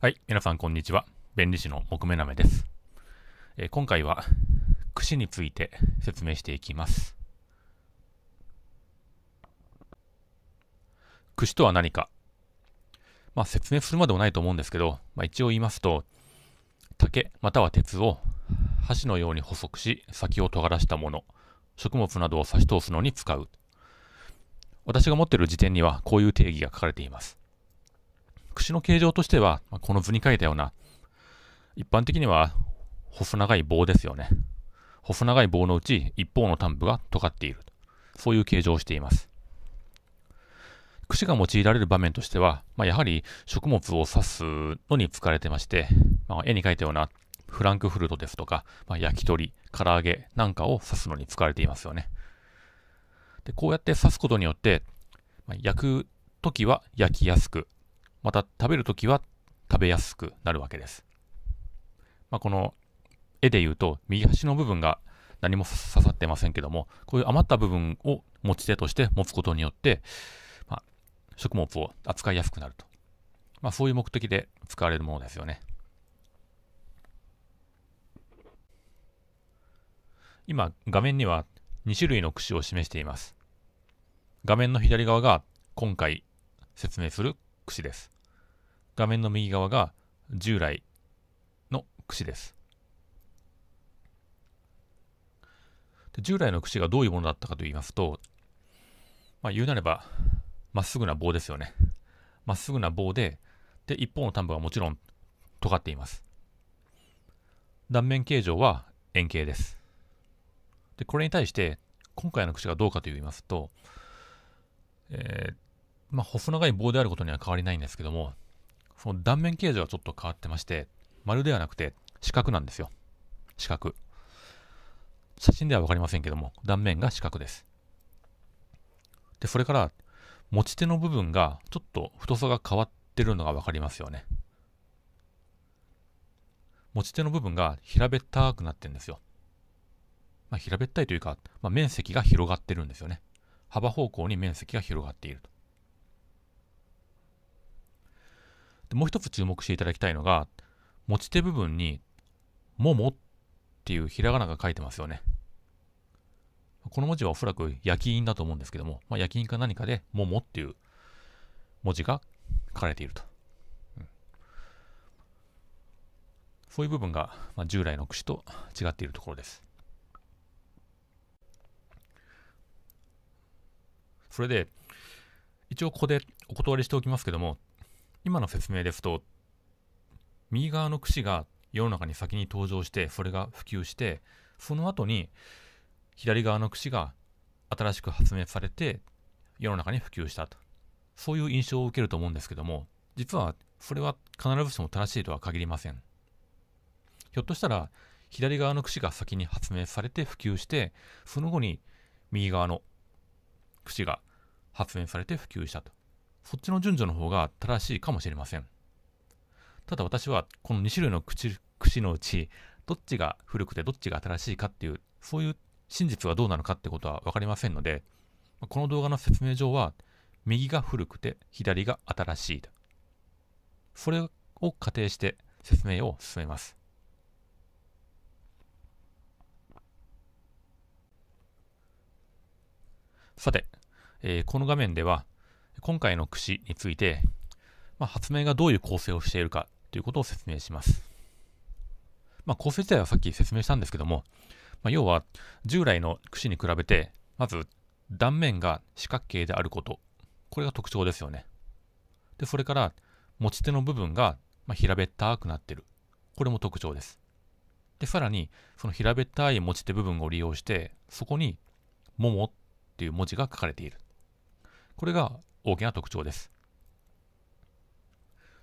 はい、皆さんこんにちは。弁理士の木目なめです、えー、今回は、串について説明していきます。串とは何か。まあ、説明するまでもないと思うんですけど、まあ、一応言いますと、竹または鉄を箸のように細くし、先を尖らしたもの、食物などを差し通すのに使う。私が持っている辞典にはこういう定義が書かれています。しの形状としては、まこの図に書いたような、一般的には細長い棒ですよね。細長い棒のうち一方の端部が尖っている。そういう形状をしています。しが用いられる場面としては、まあ、やはり食物を刺すのに使われてまして、まあ、絵に描いたようなフランクフルトですとか、まあ、焼き鳥、唐揚げなんかを刺すのに使われていますよね。でこうやって刺すことによって、ま焼く時は焼きやすく、また食べるときは食べやすくなるわけです。まあ、この絵で言うと、右端の部分が何も刺さってませんけども、こういう余った部分を持ち手として持つことによって、まあ、食物を扱いやすくなると。まあ、そういう目的で使われるものですよね。今、画面には2種類の串を示しています。画面の左側が今回説明する串です。画面の右側が従来の櫛です。で従来の櫛がどういうものだったかと言いますと、まあ、言うなれば、まっすぐな棒ですよね。まっすぐな棒で、で、一方の端部はもちろん尖っています。断面形状は円形です。で、これに対して、今回の櫛がどうかと言いますと、えー、まあ、細長い棒であることには変わりないんですけども、その断面形状はちょっと変わってまして、丸ではなくて四角なんですよ。四角。写真では分かりませんけども、断面が四角です。で、それから、持ち手の部分がちょっと太さが変わってるのが分かりますよね。持ち手の部分が平べったくなってるんですよ。まあ、平べったいというか、まあ、面積が広がってるんですよね。幅方向に面積が広がっていると。でもう一つ注目していただきたいのが、持ち手部分に、ももっていうひらがなが書いてますよね。この文字はおそらく焼き印だと思うんですけども、まあ、焼き印か何かで、ももっていう文字が書かれていると。そういう部分が、まあ、従来の櫛と違っているところです。それで、一応ここでお断りしておきますけども、今の説明ですと右側の櫛が世の中に先に登場してそれが普及してその後に左側の櫛が新しく発明されて世の中に普及したとそういう印象を受けると思うんですけども実はそれは必ずしも正しいとは限りませんひょっとしたら左側の櫛が先に発明されて普及してその後に右側の櫛が発明されて普及したとそっちの順序の方が正しいかもしれません。ただ私はこの2種類の口口のうちどっちが古くてどっちが新しいかっていうそういう真実はどうなのかってことは分かりませんのでこの動画の説明上は右が古くて左が新しいそれを仮定して説明を進めますさて、えー、この画面では今回の櫛について、まあ、発明がどういう構成をしているかということを説明します。まあ、構成自体はさっき説明したんですけども、まあ、要は従来の櫛に比べて、まず断面が四角形であること、これが特徴ですよね。で、それから持ち手の部分が平べったくなってる。これも特徴です。で、さらに、その平べったい持ち手部分を利用して、そこに、ももっていう文字が書かれている。これが大きな特徴です。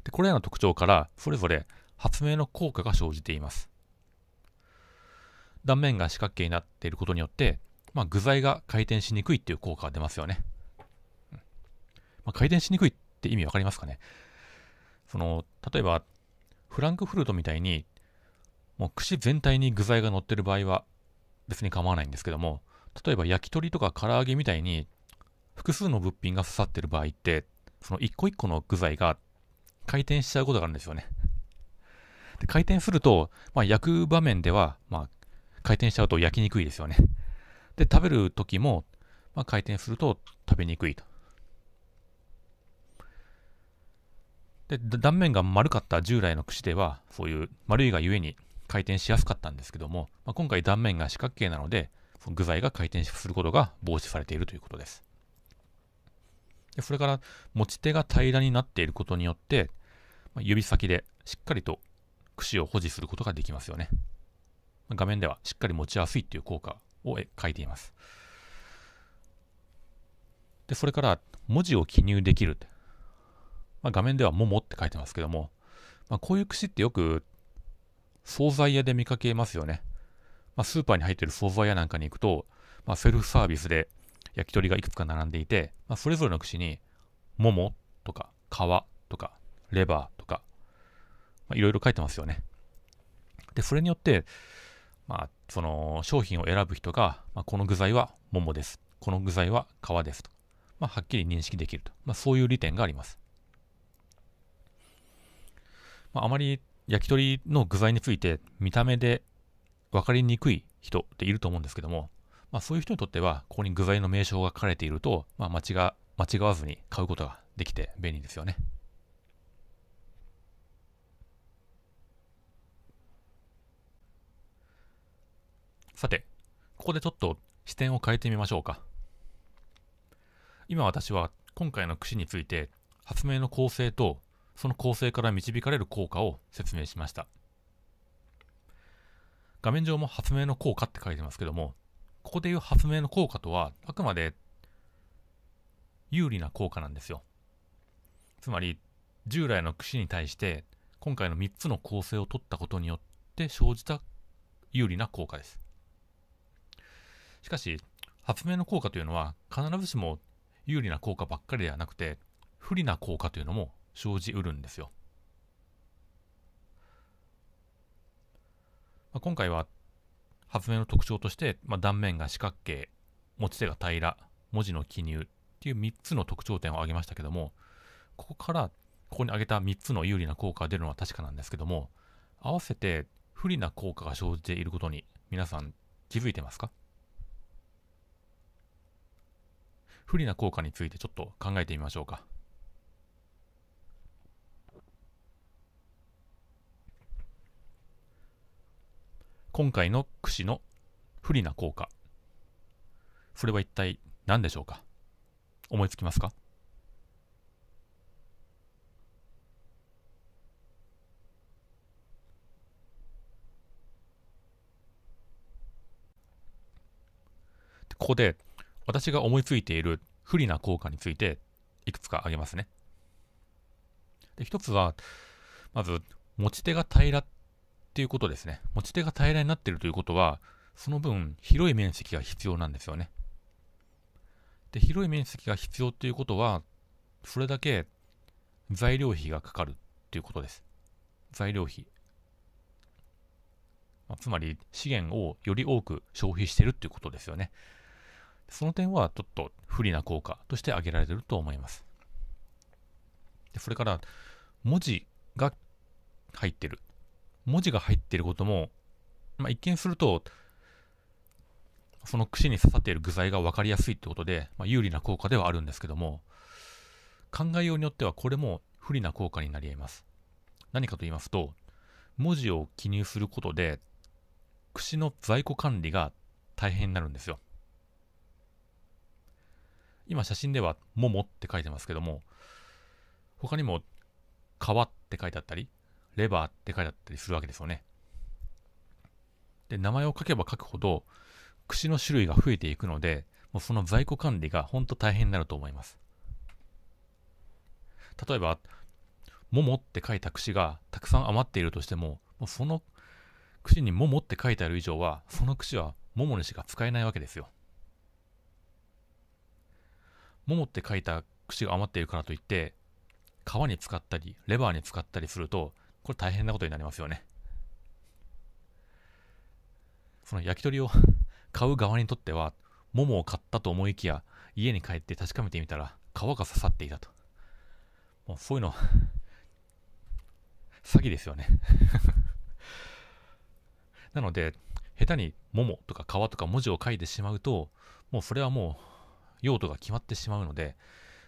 でこれらの特徴からそれぞれ発明の効果が生じています。断面が四角形になっていることによって、まあ、具材が回転しにくいっていう効果が出ますよね。まあ、回転しにくいって意味わかりますかねその例えばフランクフルトみたいにもう串全体に具材が乗ってる場合は別に構わないんですけども例えば焼き鳥とか唐揚げみたいに複数の物品が刺さってる場合って、その一個一個の具材が回転しちゃうことがあるんですよね。で回転すると、まあ、焼く場面では、まあ、回転しちゃうと焼きにくいですよね。で、食べる時も、まあ、回転すると食べにくいと。で、断面が丸かった従来の串では、そういう丸いがゆえに回転しやすかったんですけども、まあ、今回断面が四角形なので、その具材が回転することが防止されているということです。でそれから持ち手が平らになっていることによって、ま指先でしっかりと櫛を保持することができますよね。画面ではしっかり持ちやすいっていう効果を書いています。で、それから文字を記入できる。まあ、画面ではももって書いてますけども、まあ、こういう串ってよく惣菜屋で見かけますよね。まあ、スーパーに入ってる惣菜屋なんかに行くと、まセルフサービスで焼き鳥がいくつか並んでいて、まあ、それぞれの串に、ももとか、皮とか、レバーとか、いろいろ書いてますよね。で、それによって、まあ、その商品を選ぶ人が、まあ、この具材は桃です。この具材は皮ですと。まあ、はっきり認識できると。まあ、そういう利点があります。まあ、あまり焼き鳥の具材について見た目で分かりにくい人っていると思うんですけども、まあ、そういう人にとっては、ここに具材の名称が書かれていると、まあ、間違間違わずに買うことができて便利ですよね。さて、ここでちょっと視点を変えてみましょうか。今私は今回の串について発明の構成とその構成から導かれる効果を説明しました。画面上も発明の効果って書いてますけども、ここでいう発明の効果とは、あくまで有利な効果なんですよ。つまり、従来の櫛に対して、今回の3つの構成を取ったことによって生じた有利な効果です。しかし、発明の効果というのは、必ずしも有利な効果ばっかりではなくて、不利な効果というのも生じうるんですよ。今回は発明の特徴として、まあ、断面が四角形持ち手が平ら文字の記入っていう3つの特徴点を挙げましたけどもここからここに挙げた3つの有利な効果が出るのは確かなんですけども合わせて不利な効果が生じていることに皆さん気づいてますか不利な効果についてちょっと考えてみましょうか。今回の櫛の不利な効果それは一体何でしょうか思いつきますかここで私が思いついている不利な効果についていくつか挙げますね。で一つはまず持ち手が平らっていうことですね。持ち手が平らになっているということは、その分広い面積が必要なんですよね。で、広い面積が必要っていうことは、それだけ材料費がかかるっていうことです。材料費。まあ、つまり資源をより多く消費してるっていうことですよね。その点はちょっと不利な効果として挙げられてると思います。でそれから文字が入ってる文字が入っていることも、まあ、一見するとその串に刺さっている具材が分かりやすいってことで、まあ、有利な効果ではあるんですけども考えようによってはこれも不利な効果になり得ます何かと言いますと文字を記入することで串の在庫管理が大変になるんですよ今写真では「もも」って書いてますけども他にも「皮」って書いてあったりレバーって書いてあったりするわけですよね。で、名前を書けば書くほど、串の種類が増えていくので、もうその在庫管理がほんと大変になると思います。例えば、ももって書いた串がたくさん余っているとしても、もうその串にももって書いてある以上は、その串はももにしか使えないわけですよ。ももって書いた串が余っているからといって、皮に使ったり、レバーに使ったりすると、これ大変なことになりますよね。その焼き鳥を 買う側にとっては、ももを買ったと思いきや、家に帰って確かめてみたら、皮が刺さっていたと。もうそういうの 詐欺ですよね なので、下手に桃とか皮とか文字を書いてしまうと、もうそれはもう用途が決まってしまうので、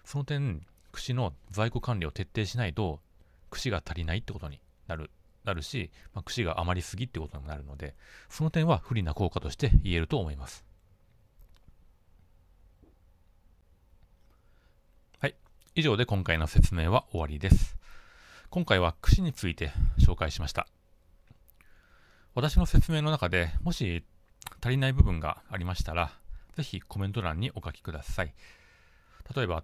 その点、串の在庫管理を徹底しないと、串が足りないってことになるなるし、まあ、櫛が余りすぎってことにもなるのでその点は不利な効果として言えると思いますはい以上で今回の説明は終わりです今回は櫛について紹介しました私の説明の中でもし足りない部分がありましたらぜひコメント欄にお書きください例えば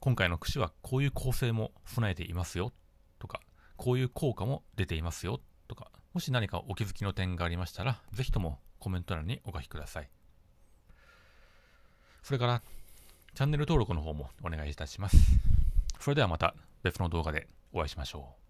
今回の櫛はこういう構成も備えていますよとかこういう効果も出ていますよとか、もし何かお気づきの点がありましたら、ぜひともコメント欄にお書きください。それから、チャンネル登録の方もお願いいたします。それではまた別の動画でお会いしましょう。